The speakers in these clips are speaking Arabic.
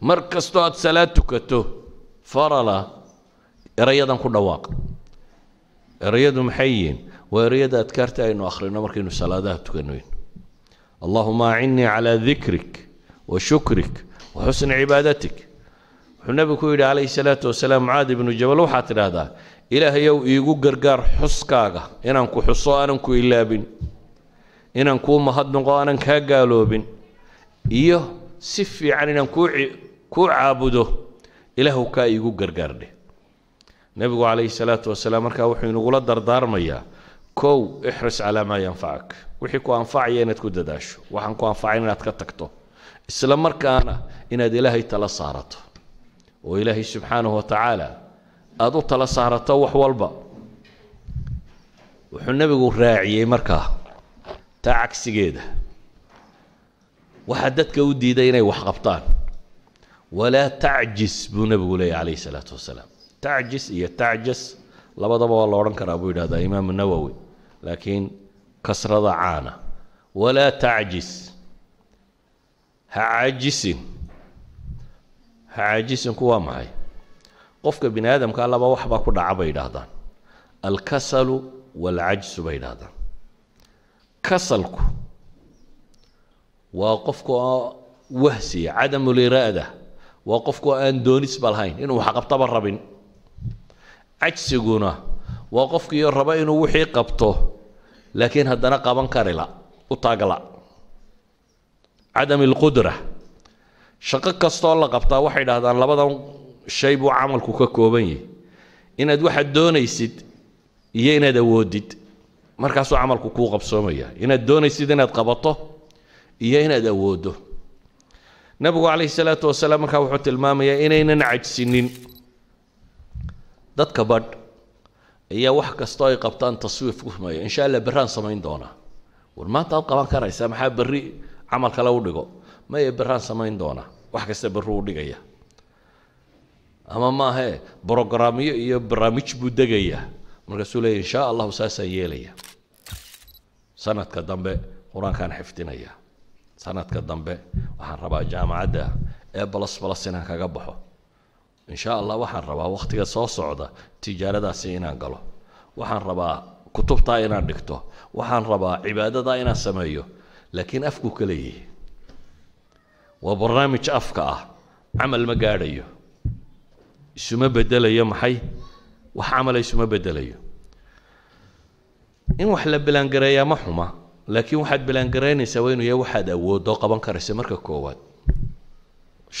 mar kastoo aad salaad tukato farala erayadan ku dhawaaq erayadu maxay yihiin waa erayada adkaarta aynu akhrino markaynu salaadaha tukanoyn allahuma acinnii calaa dikrik wa shukrik wa xusni cibaadatik wuxuu nebigu ku yidhi calayhi salaatu wasalaam mucaad ibnu jabal waxaad tidhaahdaa ilaahayow iigu gargaar xuskaaga inaan ku xuso aanan ku ilaabin inaan kuu mahadnaqo aanan kaa gaaloobin iyo si fiican inaan kuu ku caabudo ilaahw kaa iigu gargaardhe nebigu calayhi salaatu wasalaam markaa wuxuu inagula dardaarmayaa kow ixris calaa maa yanfacak wixii ku anfacaya inaad ku dadaasho waxaan ku anfacayn inaad ka tagto isla markaana inaad ilaahay tala saarato oo ilaahay subxaanahu watacaala aada u tala saarato wax walba wuxuu nebigu raaciyey markaa taa cagsigeeda waxaa dadka u diiday inay wax qabtaan ولا تعجز بنبي عليه الصلاة والسلام تعجز هي تعجز لبضب والله أنكر أبو هذا إمام النووي لكن كسر ضعانا ولا تعجز هعجز هعجز قوة معي قفك بن آدم قال لبا وحبا كنا عبيد هذا الكسل والعجز بين هذا كسلك وقفك وهسي عدم الإرادة وقفكو أن دونيس بالهين إنه وحق قبطه الربين عجسيقونا وقفك يا ربا إنه وحي قبطه لكن هدنا قبان كاريلا وطاقلا عدم القدرة شقق كستولا قبطه وحيدا هدان لبضان شيء بو عمل كوكو بني إن دو حد دونيسيد يينا دوودد مركزو عمل كوكو قبصوميا إن دونيسيد إن قبطه يينا دوودو نبغو عليه الصلاة والسلام كاو حوت المام يا إنين نعج سنين دات كبرد يا وحكا ستاي قبطان تصويف كوف مايا إن شاء الله بران سمين دونا ورما تلقى ما كان يسامح بري عمل كلا ودغو ما هي بران سمين دونا وحكا سبرو ودغيا أما ما هي بروغرامي يا برامج بودغيا الرسول إن شاء الله ساسا يليا سنة كدمبة قرآن كان حفتنا إياه sanadka dambe waxaan rabaa jaamacadda ee balos balos inaan kaga baxo insha allah waxaan rabaa wakhtiga soo socda tijaaradaasi inaan galo waxaan rabaa kutubtaa inaan dhigto waxaan rabaa cibaadadaa inaan sameeyo laakiin afku ka leeyahay waa barnaamij afka ah camal ma gaadhayo isuma bedelayo maxay wax camala isuma bedelayo in wax la bilaangareeyaa ma xuma laakiin waxaad bilaangaraynaysaa waa inuu yahay waxaad awoodoo qaban karaysa marka koowaad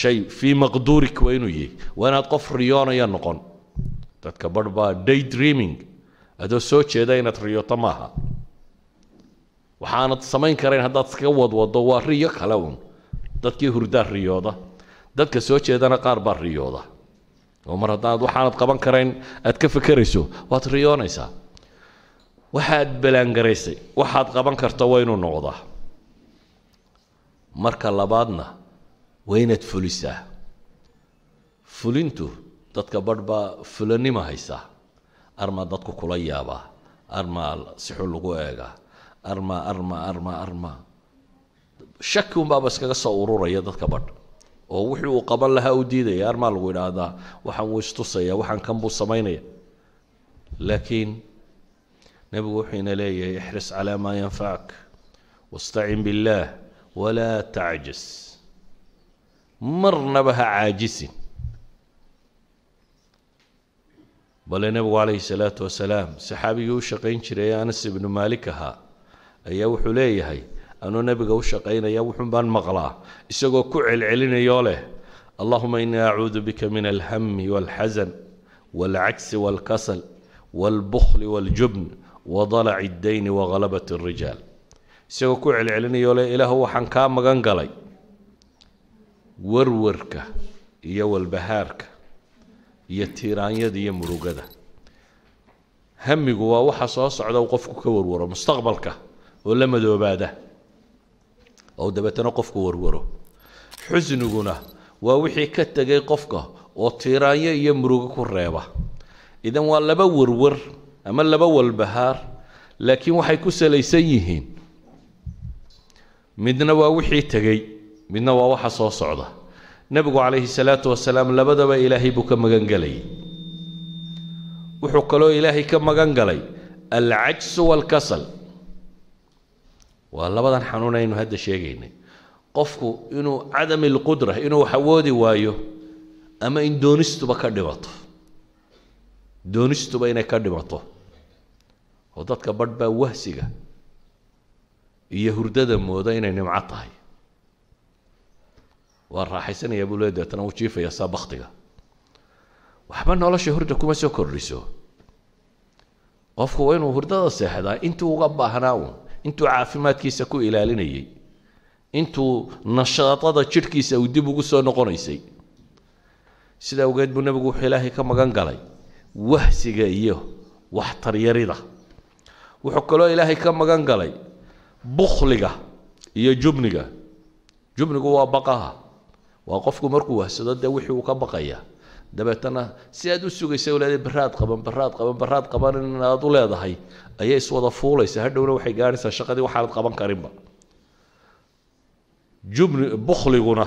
shay fii maqduurik waa inuu yahay waa inaad qof riyoonaya noqon dadka barh baa day dreaming adoo soo jeeda inaad riyooto maaha waxaanad samayn karayn haddaad iska wadwado waa riyo kale uun dadkii hurdaa riyooda dadka soo jeedana qaar baa riyooda oo mar haddaanad waxaanad qaban karayn aad ka fekerayso waad riyoonaysaa waxaad balaangaraysay waxaad qaban karta waa inuu noqdaa marka labaadna waa inaad fulisaa fulintu dadka badh baa fulanima haysaa armaa dadku kula yaabaa armaa sixu lagu eegaa armaa armaa armaa armaa shaki unbaaba iskaga soo ururaya dadka badh oo wuxuu uu qaban lahaa u diidaya armaa lagu idhaahdaa waxaan wuu istusaya waxaan kanbuu samaynaya laakiin نبي حين لي احرص على ما ينفعك واستعن بالله ولا تعجز مرنا بها عاجز بل النبي عليه الصلاة والسلام صحابي يوشقين شري أنس بن مالكها أيوح ليه أنا نبي وشقين يوح بان مغلا إسقو كعل علين يوله اللهم إني أعوذ بك من الهم والحزن والعكس والكسل والبخل والجبن wadalaci اdeyni waghalabat الrijaal isagoo ku celcelinayoo le ilaahu waxaan kaa magan galay warwarka iyo walbahaarka iyo tiiraanyada iyo murugada hamigu waa waxa soo socda uu qofku ka warwaro mustaqbalka oo la madoobaada oo dabeetana qofku warwaro xusniguna waa wixii ka tegay qofka oo tiiraanyo iyo murugo ku reeba idan waa laba warwar ama laba walbahaar laakiin waxay ku salaysan yihiin midna waa wixii tegey midna waa waxa soo socda nebigu calayhi salaatu wasalaam labadaba ilaahay buu ka magan gelayay wuxuu kaloo ilaahay ka magan galay alcajsu waalkasal waa labadan xanuun aynu hadda sheegaynay qofku inuu cadami lqudra inuu wax awoodi waayo ama in doonistuba ka dhibato doonistuba inay ka dhimato oo dadka badh baa wahsiga iyo hurdada mooda inay nimco tahay waa raaxaysanayaa buu le deetana u jiifaya saa baktiga waxba nolosha hurda kuma soo kordhiso qofku inuu hurdada seexdaa intuu uga baahnaa uun intuu caafimaadkiisa ku ilaalinayay intuu nashaadada jidhkiisa uu dib ugu soo noqonaysay sidaa awgeed buu nebigu wuxuu ilaahay ka magan galay wahsiga iyo waxtaryarida wuxuu kaloo ilaahay ka magan galay bukhliga iyo jubniga jubnigu waa baqaha waa qofku markuu wahsado dee wixii uu ka baqaya dabeetana si aad u sugaysa leeda baraad qaban baraad qaban baraad qaban in aad u leedahay ayay iswada fuulaysa hadhowna waxay gaaraysaa shaqadii waxaanad qaban karinba jubni bukhliguna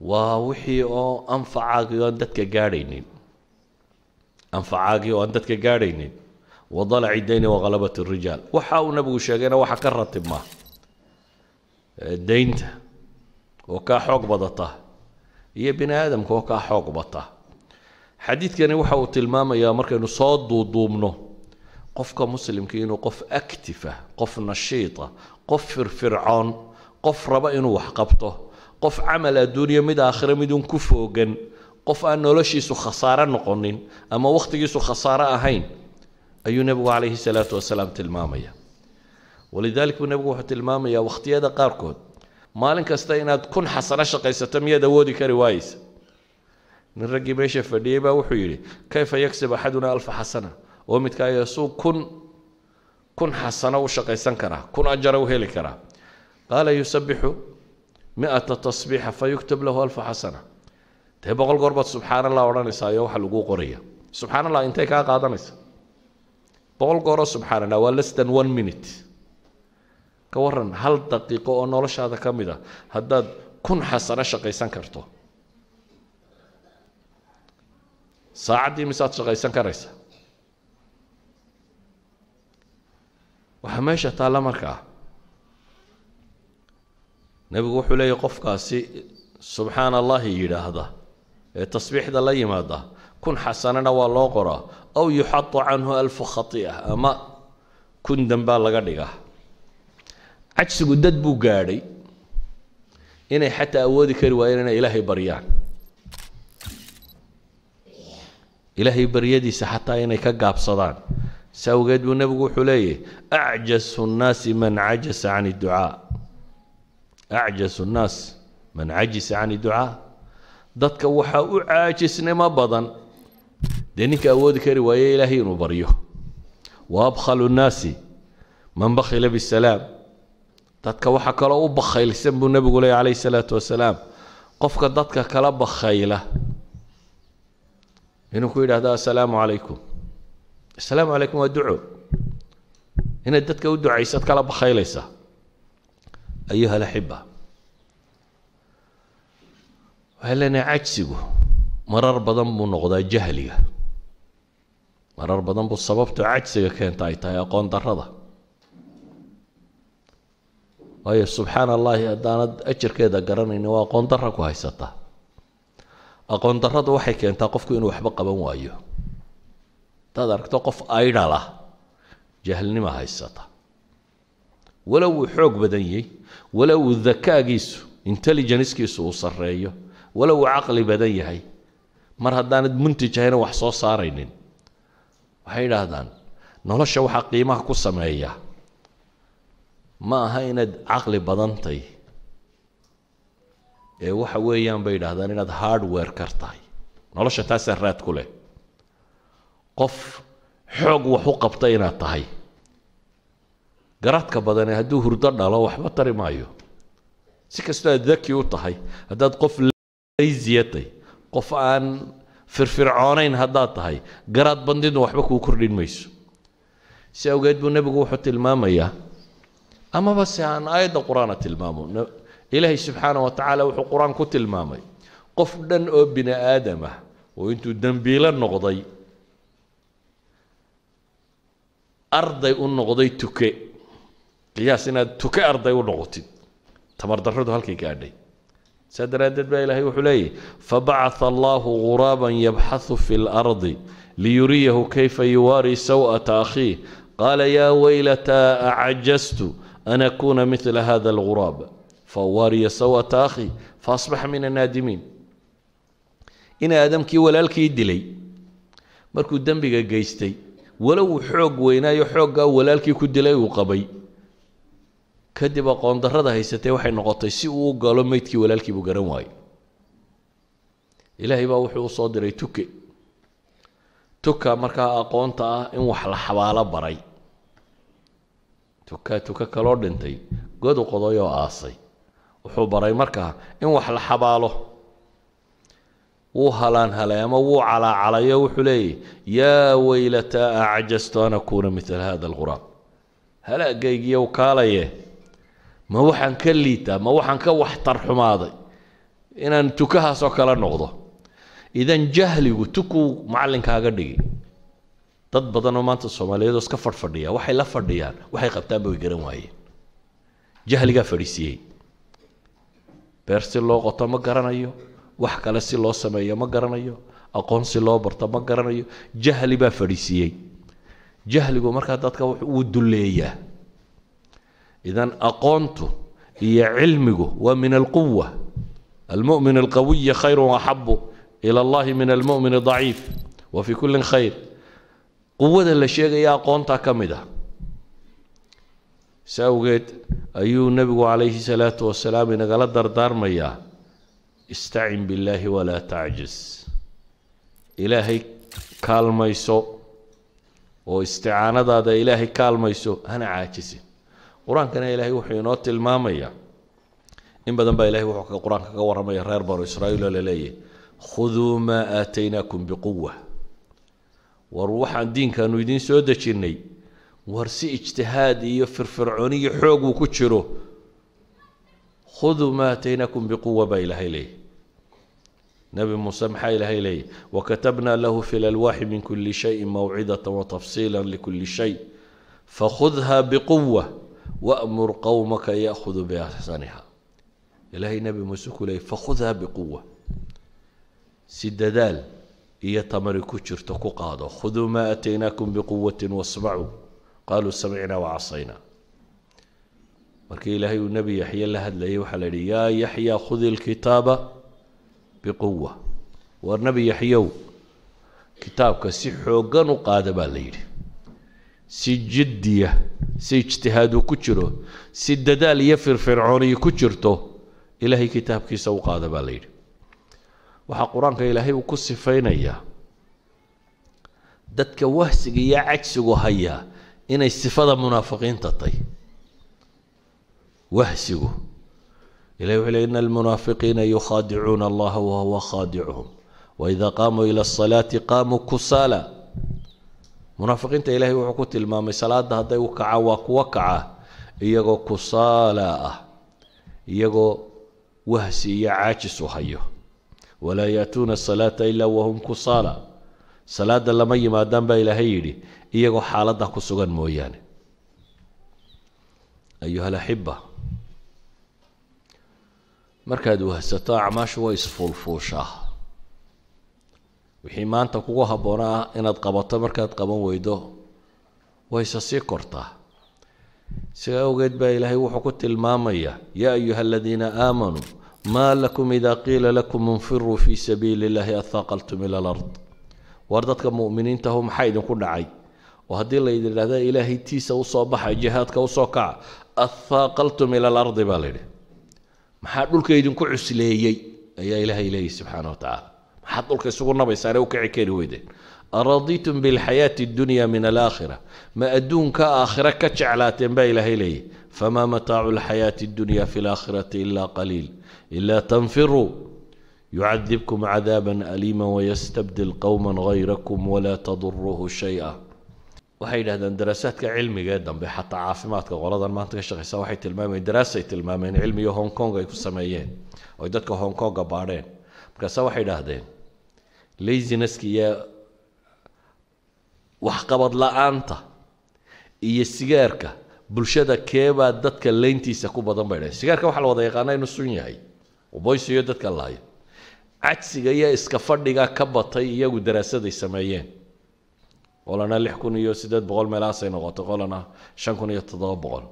waa wixii oo anfacaaan dadka gaadhaynin أنفعاقي وأنتك قاريني وضلع الدين وغلبة الرجال وحاو نبو شاقينا وحقرت ما دينت وكا حوق بضطه يا بن آدم وكا حوق بطه حديث كان وحاو تلمام يا مركي نصاد وضومنه قف كمسلم كينو قف أكتفة قف نشيطة قف فرعون قف ربا إنو وحقبته قف عمل الدنيا مد آخر مدون كفوقن قف أن نلشيس خسارة نقنن أما وقتيس خسارة أهين أي نبو عليه الصلاة والسلام تلمامية ولذلك نبو تلمامية وقتي هذا قاركود مالك استيناد كن حسرة شقيسة تمية دودي كروايس نرقي بريشة فديبة وحيري كيف يكسب أحدنا ألف حسنة ومتى يسوق كن كن حسنة وشقيسة كرا كن أجر وهيلي قال يسبح مئة تصبيحة فيكتب له ألف حسنة dee boqol goor baad allah odhanaysaa iyo waxa laguu qoraya subxaan allah intay kaa qaadanaysa boqol gooroo subxaan allah waa less than one minute ka waran hal daqiiqo oo noloshaada ka mid a ah, haddaad kun xasano shaqaysan karto saacaddii misaad shaqaysan karaysa waxaa meesha taalla markaa ah. nebigu wuxuu leeya qofkaasi subxaan allahi yidhaahda ee tasbiixda la yimaada kun xasanana waa loo qoraa aw yuxadu canhu alfu khaia ama kun dambaa laga dhiga cajsigu dad buu gaadhay inay xataa awoodi kari waayeen inay ilaahay baryaan ilaahay baryadiisa xataa inay ka gaabsadaan si awgeed buu nebigu wuxuu leeyahy acjasu nnaasi man cajasa can ducaa acjasu nnaas man cajisa can ducaa dadka waxaa u caajisnimo badan dee ninka awoodi kari waaye ilaahay inuu baryo wa abkhalu nnaasi man bakhila bisalaam dadka waxaa kaloo u bakhaylsan buu nabigu leey calayhi salaatu wasalaam qofka dadka kala bakhayla inuu ku yidhaahdo asalaamu calaykum asalaamu calaykum waa duco inaad dadka u ducaysad kala bakhayleysa ayuha alaxiba halana cajsigu marar badan buu noqdaa jahliga marar badan buu sababta cajsiga keenta ay tahay aqoon darrada waayo subxaan allahi haddaanad ajarkeeda garanayni waa aqoon darra ku haysataa aqoon darradu waxay keentaa qofku inuu waxba qaban waayo hadaad aragto qof aydhal ah jahlnima haysata walow uu xoog badan yahay walow uu dakaagiisu intelligencekiisu uu sarreeyo walow uu caqli badan yahay mar haddaanad muntij ahayna wax soo saaraynin waxay idhaahdaan nolosha waxaa qiimaha ku sameeya ma aha inaad caqli badantay ee waxa weeyaan bay idhaahdaan inaad hardware kar tahay nolosha taasaa raad ku leh qof xoog wax u qabta inaad tahay garaadka badane hadduu hurdo dhalo waxba tari maayo si kastoo aad daki u tahay haddaad qof ay ziyatay qof aan firfircoonayn haddaad tahay garaad bandidna waxba kuu kordhin mayso si awgeed buu nebigu wuxuu tilmaamayaa amaba se aan aayadda qur-aana tilmaamo ilaahay subxaana wa tacaala wuxuu qur-aan ku tilmaamay qof dhan oo bini aadam ah oo intuu dembiilo noqday arday u noqday tuke qiyaas inaad tuke arday u noqotid tamar darradu halkay gaadhay سدرادد با إلهي وحليه فبعث الله غرابا يبحث في الأرض ليريه كيف يواري سوءة أخيه قال يا ويلتى أعجزت أن أكون مثل هذا الغراب فواري سوءة أخي فأصبح من النادمين إن آدم كي ولا الكي يدلي مركو الدنبي قيستي ولو حوق ويناي حوق ولالك كدلي وقبي kadib aqoondarrada haysatee waxay noqotay si uu u galo meydkii walaalkiibuu garan waayo ilaahay baa wuxuu usoo diray tuke tuka markaa aqoonta ah in wax la xabaalo baray tuka tuka kaloo dhintay godu qodoy oo aasay wuxuu baray markaa in wax la xabaalo wuu halaanhalay ama wuu calaacalayo wuxuu leeyahy yaa weylataa acjaztu an akuuna mila hada alquraam halaagaygiiyow kaalaye ma waxaan ka liitaa ma waxaan ka waxtar xumaaday inaan tukahaasoo kala noqdo idan jahligu tukuu macalinkaaga dhigi dad badanoo maanta soomaaliyeed iska fadhfadhiya waxay la fadhiyaan waxay qabtaanba way garan waayeen jahligaa fadhiisiiyey beer si loo qoto ma garanayo wax kale si loo sameeyo ma garanayo aqoon si loo barto ma garanayo jahli baa fadhiisiiyey jahligu markaa dadka wuu duleeyaa إذا أقونته هي علمه ومن القوة المؤمن القوي خير وأحب إلى الله من المؤمن الضعيف وفي كل خير قوة الشيء هي أقونتا كمدة ساوغيت أيو النبي عليه الصلاة والسلام إن قال دار مياه استعن بالله ولا تعجز إلهي كالميسو واستعانة هذا إلهي كالميسو أنا عاجزين qur-aankana ilaahay wuxuu inoo tilmaamayaa in badan baa ilahay wuxuu qur-aanka kaga warramaya reer banu israa'iil oo la leeyahay khuduu maa aataynaakum biquwa war waxaan diinkaanu idiin soo dejinnay war si ijtihaad iyo firfircooni iyo xoog uu ku jiro khuduu maa aataynaakum biquwa baa ilaahay leeyahay نبي موسى محايل هيلي وكتبنا له في الألواح من كل شيء موعظة وتفصيلا لكل شيء فخذها بقوة وأمر قومك يأخذوا بأحسنها إلهي نبي مسوك لي فخذها بقوة سددال إيا تمر كتشر قاضو خذوا ما أتيناكم بقوة واسمعوا قالوا سمعنا وعصينا وكي إلهي النبي يحيى الله لي وحلري يا يحيى خذ الكتاب بقوة والنبي يحيى كتابك سحو قادبا ليلي si jiddiya si ijtihaadu ku jiro si dadaal iyo firfircooniyi ku jirto ilaahay kitaabkiisa u qaada baa layidhi waxaa qur-aanka ilaahay uu ku sifaynayaa dadka wahsiga iyo cajsigu hayaa inay sifada munaafiqiinta tahy wahsigu ilahi wuxuu le ina almunaafiqiina yukhaadicuuna allaha wahuwa khaadicuhum waidaa qaamuu ila asalaati qaamuu kusaala munaafiqiinta ilaahay wuxuu ku tilmaamay salaada hadday u kacaan waa kuwo kaca iyagoo kusaalaa ah iyagoo wahsi iyo caajis u hayo walaa yaatuuna asalaata ilaa wahum kusaala salaada lama yimaadaan baa ilaahay yidhi iyagoo xaaladda ku sugan mooyaane ayuha alaxiba markaad wahsato acmaashu way isfuulfuushaa wixii maanta kugu habboonaa inaad qabato markaad qaban weydo wayse sii kortaa si awgeed baa ilaahay wuxuu ku tilmaamayaa yaa ayuha aladiina aamanuu maa lakum idaa qiila lakum infiruu fii sabiili illaahi athaaqaltum ila alard war dadka mu'miniintahu maxaa idinku dhacay oo haddii layidhi idhahda ilaahay tiisa usoo baxa jihaadka usoo kaca athaaqaltum ila alardi baa layidhi maxaa dhulka idinku cusleeyey ayaa ilaahay leeyahy subxaana wa tacaala حطوا لك سورنا بيسار أرضيتم بالحياة الدنيا من الآخرة ما أدون كآخرة كتشعلات بين هيلي فما متاع الحياة الدنيا في الآخرة إلا قليل إلا تنفروا يعذبكم عذابا أليما ويستبدل قوما غيركم ولا تضره شيئا وهيدا دراسات كعلمي جدا بحط عافمات كغرضا ما انت كشخي سواحي تلمامي دراسة تلمامي علمي هونغ كونغ يكو سميين ويدتك هونغ كونغ بارين markaase waxay idhaahdeen lazinaska iyo waxqabad la-aanta iyo sigaarka bulshada keebaa dadka leyntiisa ku badan bay dhahen sigaarka waxaa la wada yaqaana inuu sun yahay boysiyo dadka lahayo cadsiga iyo iska fadhiga ka batay iyagu daraasaday sameeyeen qolana lix kun iyo siddeed boqol meelahaasay noqotay qolana shan kun iyo toddoba boqol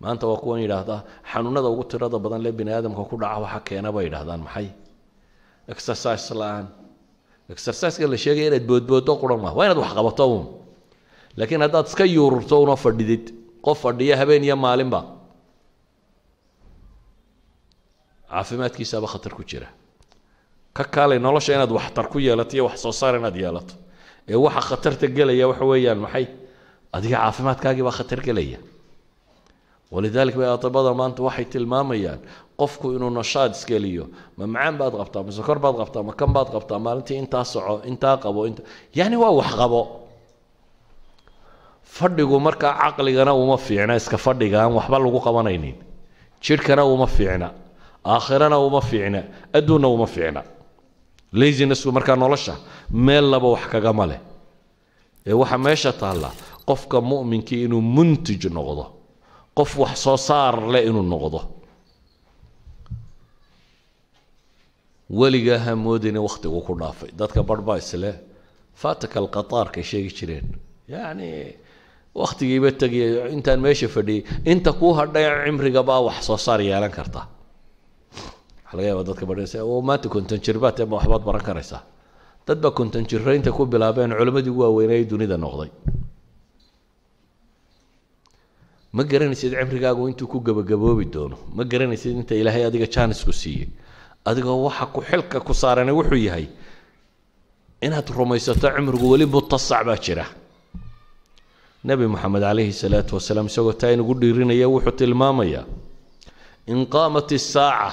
maanta waa kuwan yidhaahdaa xanuunada ugu tirada badan lee bini aadamka ku dhaca waxa keena bay yidhahdaan maxay اكسرسايز سلعان اكسرسايز كلا شيء غير بود بود تقرأ ما وين أروح قبطهم لكن هذا تسكيور تونا فرديت قف فردية هبين يا مالين با عافيمات كيسا بخطر كتيرة ككالي نولش إنه وح تركوا يلتي وح صار إنه ديالت إيه وح خطر تجلي يا وحويا المحي أدي عافيمات كاجي بخطر جليه ولذلك بقى طبعا ما أنت وحي تلماميان qofku inuu nashaad isgeliyo ma macaan baad qabtaa ma sokor baad qabtaa ma kan baad qabtaa maalintii intaa soco intaa qabo inta yani waa wax qabo fadhigu markaa caqligana uma fiicna iska fadhiga aan waxba lagu qabanaynin jidhkana uma fiicna aakhirana uma fiicna adduunna uma fiicna lazinessku markaa nolosha meel laba wax kagama leh ee waxaa meesha taalla qofka mu'minkii inuu muntij noqdo qof wax soo saar leh inuu noqdo weligaa ha moodayna wakhtigu ku dhaafay dadka barbaa isleh faataka alqataarkay sheegi jireen yacni wakhtigiiba tegaya intaan meesha fadhiyey inta kuu hadhay cimrigabaa wax soo saar yeelan karta laga yaaba dadka badhaysa maanta konton jir waxbaad baran karaysaa dad baa konton jiraynta ku bilaabeen culammadii ugu waaweynay dunida noqday ma garanaysid cimrigaagu intuu ku gabagaboobi doono ma garanaysid inta ilaahay adiga jaanisku siiyey adigoo waxa ku xilka ku saarana wuxuu yahay inaad rumaysato cimrigu weli mutasac baa jira nebi moxamed calayhi salaatu wasalaam isagoo taa inugu dhiirinaya wuxuu tilmaamayaa in qaamat isaaca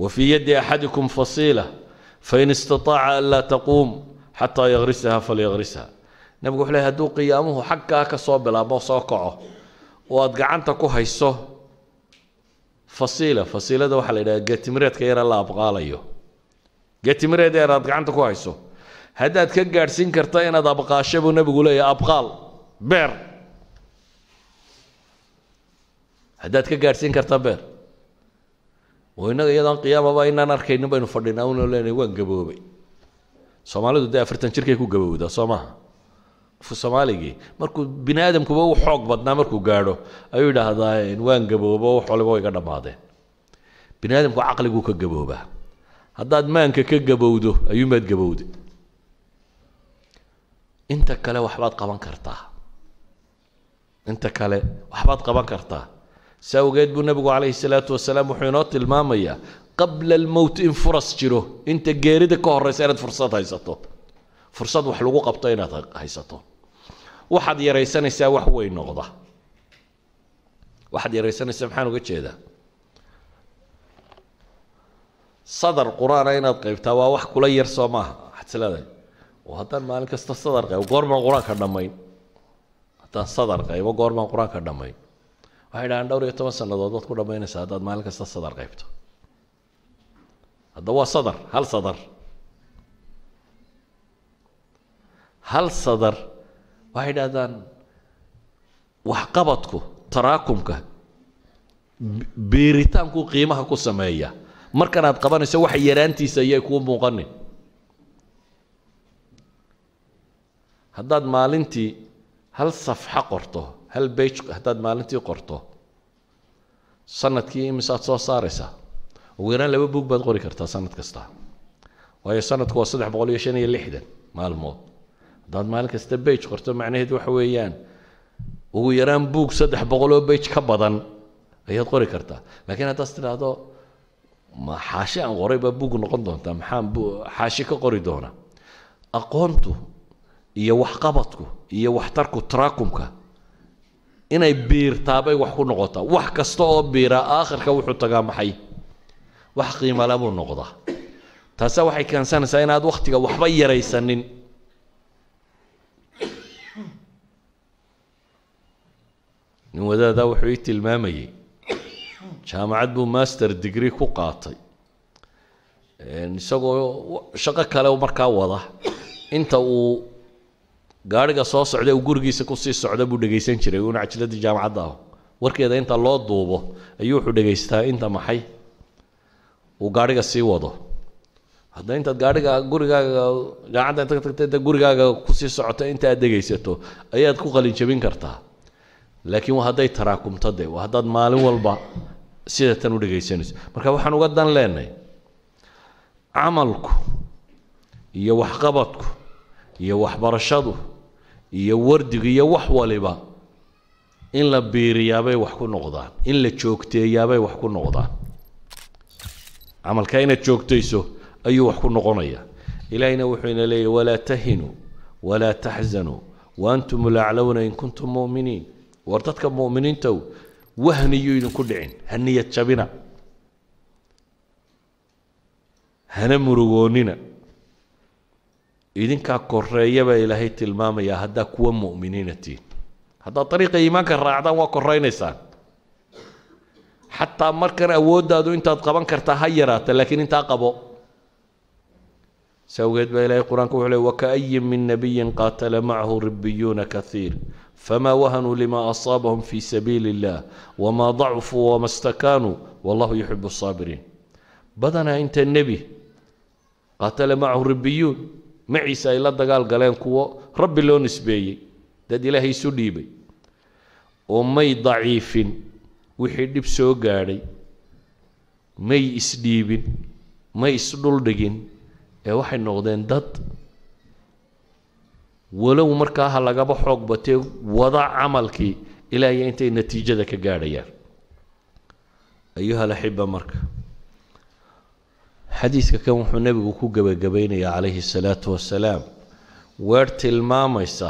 wa fii yaddi axadikum fasiila fain istataaca an laa taquum xataa yaqrisaha falyaqrisaha nebigu wuxuu leehay hadduu qiyaamuhu xaggaa ka soo bilaabo soo kaco oo aad gacanta ku hayso fasiila fasiilada waxaa la yidhaha gatimareedka yara la abqaalayo gatimareed yar aad gacanta ku hayso haddaad ka gaadhsiin karta inaad abqaasho buu nabigu leeyahay abqaal beer haddaad ka gaadhsiin karta beer oo innaga iyadoon qiyaamaba inaan arkaynin baynu fadhinaa una leenahay waan gaboobay soomaalidu dee afartan jirkay ku gaboowdaa soo maaha في الصومالي مركو بني ادم كبو حوق بدنا مركو قاعدو ايو ده هذا ان وين قبو بو حول بو يقدر ما ده بني ادم كعقل يقول كقبو به هذا ما انك كقبو ده ايو ما تقبو ده انت كلا وحبات قبان كرتاه انت كلا وحبات قبان كرتاه سو قد بنبي عليه الصلاة والسلام وحينات المامية قبل الموت إن فرص جرو أنت جيرد كهر رسالة فرصة هاي سطو فرصة وحلوق قبطينا هاي سطو waxaad yaraysanaysaa wax weyn noqda waxaad yaraysanaysaa maxaan uga jeedaa sadar qur-aana inaad qaybtaa waa wax kula yar soo maaha waxaad isleedahay haddaan maalin kasta sadar qaybo goormaan qur-aanka dhammayn haddaan sadar qaybo goormaan qur-aanka dhammayn waxay dhahaan dhowr iyo toban sannadood waad ku dhammaynaysaa haddaad maalin kasta sadar qaybto hadda waa sadar hal sadar hal sadar waxay dhahdaan waxqabadku taraakumka biiritaanku qiimaha ku sameeya markanaad qabanayso wax yaraantiisa ayay kuu muuqanin haddaad maalintii hal safxo qorto hal bej haddaad maalintii qorto sanadkii imisaad soo saaraysaa ugu yaraan laba buug baad qori kartaa sanad kasta waayo sanadku waa saddex boqol iyo shan iyo lixdan maalmood hadaad maalin kasta bage qorto macnaheed waxa weeyaan ugu yaraan buug saddex boqoloo bage ka badan ayaad qori kartaa lakiin haddaad tidhaahdo xaashi aan qoray baa buug noqon doontaa maxaan xaashi ka qori doona aqoontu iyo waxqabadku iyo waxtarku tarakumka inay biirtaabay wax ku noqotaa wax kasta oo biiraa aakhirka wuxuu tagaa maxay wax qiimala buu noqdaa taasa waxay keensanaysaa inaad wakhtiga waxba yaraysanin nin wadaada wuxuu ii tilmaamayey jaamacad buu master degree ku qaatay isagoo shaqo kale markaa wada inta uu gaariga soo socda uu gurigiisa kusii socda buu dhegaysan jiray uuna cajiladii jaamacadda ah warkeeda inta loo duubo ayuu wuxuu dhegaystaa inta maxay uu gaariga sii wado hadda intaad gaariga gurigaaga jaamacadda inta tagtay gurigaaga kusii socoto inta aad dhegeysato ayaad ku qalinjabin kartaa laakiin waa hadday taraakumto de waa haddaad maalin walba sida tan u dhegaysanayso marka waxaan uga dan leenahay camalku iyo waxqabadku iyo waxbarashadu iyo wardigu iyo wax waliba in la biiriyaabay wax ku noqdaan in la joogteeyaabay wax ku noqdaan camalka inaad joogtayso ayuu wax ku noqonayaa ilaahayna wuxuu ina leeyahy walaa tahinuu walaa taxzanuu waantum laclowna in kuntum mu'miniin war dadka muminiinta wahniyu idinku dhicin haniyad jabina hana murugoonina idinkaa koreeya baa ilaahay tilmaamayaa haddaa kuwa muminiina tihin haddaad ariiqa iimaanka raacdaan waa koraynaysaan xataa markan awooddaadu intaad qaban kartaa ha yaraata laakiin intaa qabo s awgeed baa ilaahay qur-aanka wuxuu le wakaayin min nabiyin qaatala macahu ribiyuuna kaiir fma wahanuu lima asaabahum fi sabiili اllah wma dacfuu wama stakaanuu wallahu yuxib اsaabiriin badanaa inta nebi qatala macahu rabiyuun maciise ay la dagaal galeen kuwo rabbi loo nisbeeyey dad ilaahay isu dhiibay oo may daciifin wixii dhib soo gaadhay may isdhiibin may isdhuldhigin ee waxay noqdeen dad walow markaa ha lagaba xoog batee wada camalkii ilaa iyo intay natiijada ka gaadhayaan ayuhal axiba marka xadiidka kan wuxuu nebigu ku gebagabaynayaa calayhi salaatu wasalaam weer tilmaamaysa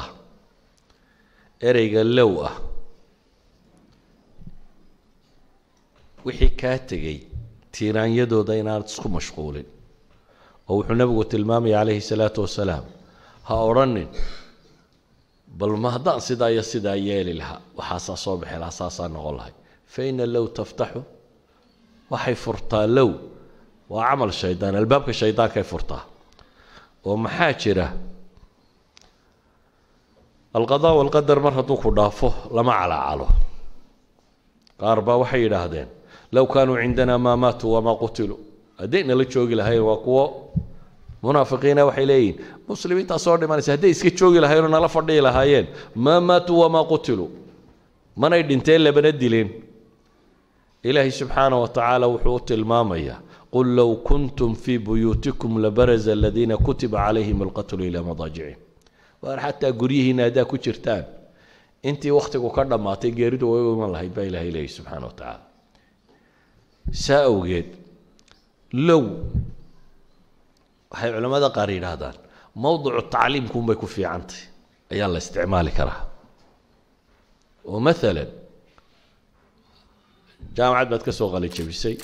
ereyga low ah wixii kaa tegay tiiraanyadooda inaanad isku mashquulin oo wuxuu nebigu tilmaamaya calayhi salaatu wasalaam هاورنن بل ما هدا سدا يا سدا يالي لها وحاسا صوبح الاساسا نقول هاي فين لو تفتحوا وحي فرطا لو وعمل شيطان الباب كشيطان كي فرطا ومحاجرة القضاء والقدر مرة تقول لما على على قاربا وحي لهدين لو كانوا عندنا ما ماتوا وما قتلوا أدين اللي لتشوقي لهاي وقوة munaafiqiina waxay leeyihin muslimiintaa soo dhimanaysa hadday iska joogi lahayenoo nala fadhihi lahaayeen maa maatuu wamaa qutiluu manay dhinteen labana dileen ilaahay subxaana wa tacaala wuxuu u tilmaamayaa qul low kuntum fii buyuutikum labaraza aladiina kutiba calayhim alqatlu ilaa madaajicihim waar xataa guryihiinna haddaa ku jirtaan intii wakhtigu ka dhammaatay geeridu way u iman lahayd baa ilaahay leeyahy subxaana wa tacaala saa awgeed low هاي علماء قارين هذا موضوع التعليم كون بيكون في عنتي يلا استعمالي كره ومثلا جامعة بدك تسوق سوق اللي تشبسي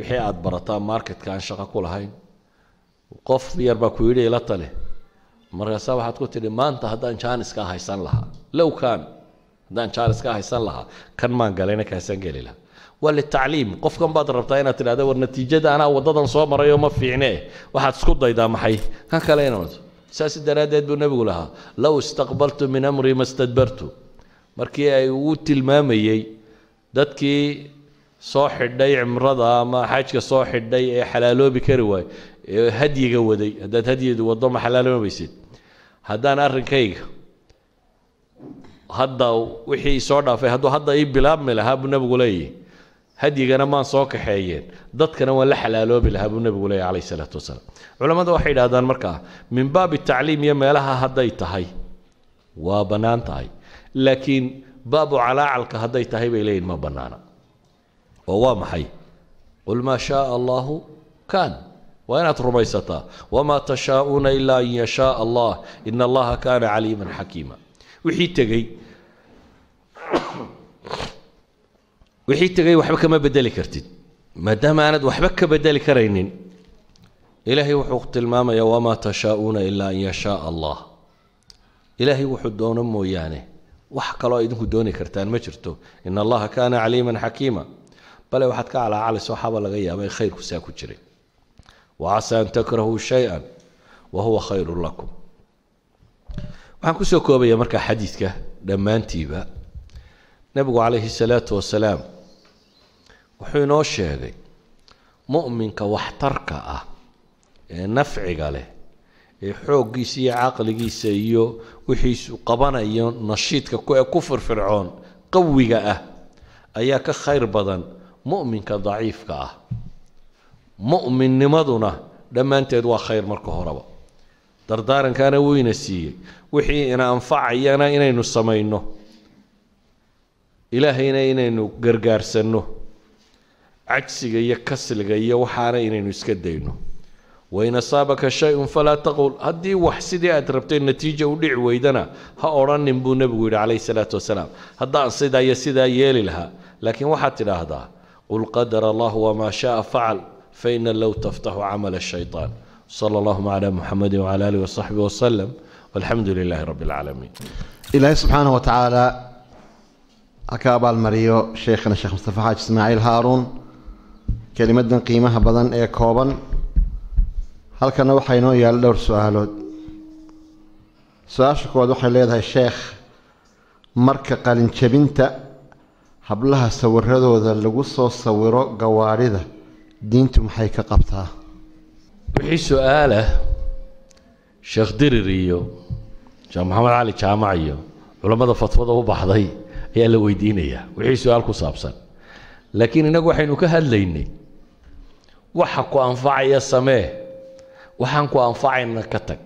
وحياة برطان ماركت كان شقة كل هاي وقف بير باكويري لا تلي مرة سابحة قلت لي ما انت هدان شان اسكا هاي لها لو كان دان شان اسكا هاي لها كان ما قال لنا كاسان قال لها waa litacliim qofkan baad rabtaa inaad tidhahda war natiijada anaa wadadan soo marayoo ma fiicnee waxaad isku daydaa maxay kan kale inaad saas daraaddeed buu nebigu lahaa low istaqbaltu min amrii ma stadbartu markii ay ugu tilmaamayey dadkii soo xidhay cimrada ama xajka soo xidhay ee xalaaloobi kari waayo ee hadyiga waday haddaad hadyidu waddo ma xalaaloobaysid haddaan arrinkayga hadda wixii soo dhaafay hadduu hadda ii bilaabmi lahaa buu nebigu leeyahy هدي هديغنا ما صوك حيين دتكنا ولا حلالو بالله ابو النبي عليه الصلاه والسلام علماء وحي هذا مركا من باب التعليم يا لها هدي تهي وبنان تهي لكن باب على علك هدي تهي بيلين ما بنانا وهو محي قل ما شاء الله كان وانا ترميستا وما تشاءون الا ان يشاء الله ان الله كان عليما حكيما وحي تجي wixii tegay waxba kama bedeli kartid maadaama aanad waxba ka bedeli karaynin ilaahay wuxuu tilmaamaya wamaa tashaa-uuna ilaa an yashaaa allah ilaahay wuxuu doono mooyaane wax kaloo idinku dooni kartaan ma jirto in allaha kaana caliiman xakiima bale waxaad ka calaacalayso waxaaba laga yaaba khayrku saa ku jiray wa casaa an takrahuu shay-an wa huwa khayrun lakum waxaan kusoo koobaya markaa xadiidka dhammaantiiba nebigu calayhi salaatu wasalaam wuxuu inoo sheegay mu'minka waxtarka ah ee nafciga leh ee xooggiisa iyo caqligiisa iyo wixiisu qabanayo nashiidka ku firfircoon qawiga ah ayaa ka khayr badan mu'minka daciifka ah mu'minnimaduna dhammaanteed waa khayr marka horeba dardaarankaana wuyna siiyey wixii ina anfacayana inaynu samayno ilaahayna inaynu gargaarsanno عكسك يا كسل يا وحارين انو اسكا وإن أصابك شيء فلا تقول هدي وحسدي أتربتين النتيجه ودع ويدنا ها أوران نبو نبو عليه الصلاة والسلام هدا سيدا يا سيدا يالي لها لكن وحتى لا هدا قل قدر الله وما شاء فعل فإن لو تفتح عمل الشيطان صلى الله على محمد وعلى آله وصحبه وسلم والحمد لله رب العالمين إلهي سبحانه وتعالى أكابا المريو شيخنا الشيخ مصطفى حاج إسماعيل هارون kelimadan qiimaha badan ee kooban halkana waxaa inoo yaala dhowr su-aalood su-aasha koowaad waxay leedahay sheekh marka qalinjabinta hablaha sawiradooda lagu soo sawiro gawaadhida diintu maxay ka qabtaa wixii su-aalah sheekh dirir iyo sheekh maxamed cali jaamac iyo culammada fatwada u baxday ayaa la weydiinayaa wixii su-aal ku saabsan laakiin innagu waxaynu ka hadlaynay waxa ku anfacaya samee waxaan ku anfacayna ka tag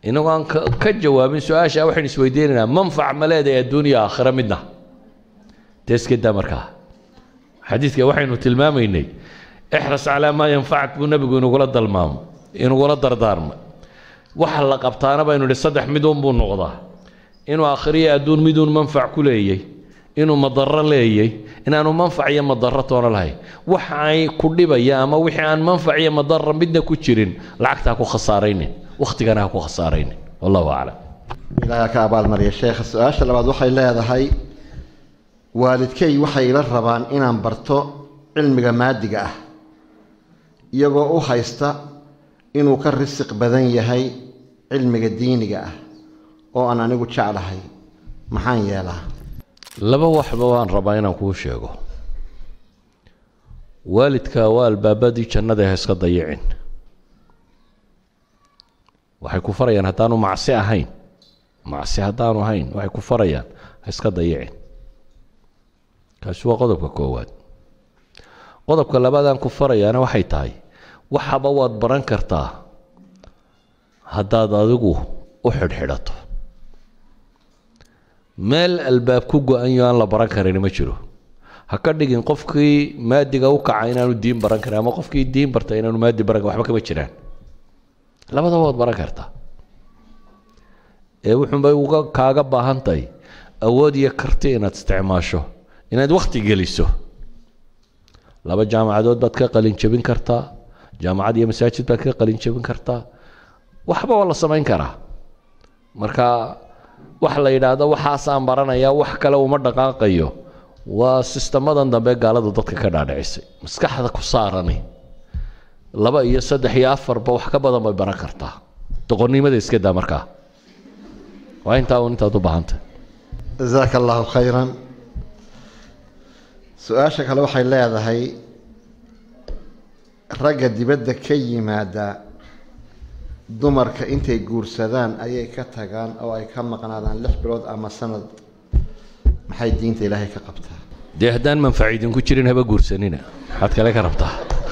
inagoo aan ka jawaabin su-aasha ah waxaynu isweydiinaynaa manfac ma leedahay adduuniya aakhira midna dee iskadaa markaa xadiidka waxaynu tilmaamaynay ixras calaa maa yanfacak buu nabigu inugula dalmaamo inugula dardaarmay waxa la qabtaana baynu idhi saddex buu noqdaa inuu aakhiriya adduun miduun manfac ku leeyay inuu madaro leeyay inaanu manfac iyo madaro toona lahay waxay ku dhibaya ama wixii aan manfac iyo madara midna ku jirin lacagta ha ku khasaaraynin wakhtigana ha ku khasaaraynin wallahu aclam ilahay ka abaalmariya sheekha su-aasha labaad waxay leedahay waalidkay waxay ila rabaan inaan barto cilmiga maadiga ah iyagoo u haysta inuu ka risiq badan yahay cilmiga diiniga ah oo aan anigu jeclahay maxaan yeelaa laba waxba waan rabaa inaan kuu sheego waalidka waa albaabadii jannada ha iska dayicin waxay ku farayaan haddaanu macsi ahayn macsi haddaanu ahayn waxay ku farayaan ha iska dayicin kaasi waa qodobka koowaad qodobka labaadaan ku farayaana waxay tahay waxaba waad baran kartaa haddaad adigu u xidhxidhato meel albaab ku go-anyo aan la baran karini ma jiro ha ka dhigin qofkii maadiga u kaca inaanu diin baran karin ama qofkii diin barta inaanu maadi baran karin waxba kama jiraan labadaba baran kartaa ee wuxuunbay uga kaaga baahan tahay awood iyo karti inaad isticmaasho inaad wakhti geliso laba jaamacadood baad ka qalin jebin kartaa jaamacad iyo masaajid baad ka qalin jebin kartaa waxba waa la samayn karaa marka wax la yidhaahdo waxaasaan baranayaa wax kale uma dhaqaaqayo waa sistamadan dambe gaaladu dadka ka dhaadhicisay maskaxda ku saarani laba iyo saddex iyo afarba wax ka badan bay baran kartaa doqonnimada iska daa markaa waa intaa uun intaad u baahantay jasaaka allahu khayran su-aasha kale waxay leedahay ragga dibadda ka yimaada dumarka intay guursadaan ayay ka tagaan oo ay ka maqnaadaan lix bilood ama sanad maxay diinta ilaahay ka qabtaa dee haddaan manfac ku jirin haba guursanina waxaad kale ka rabtaa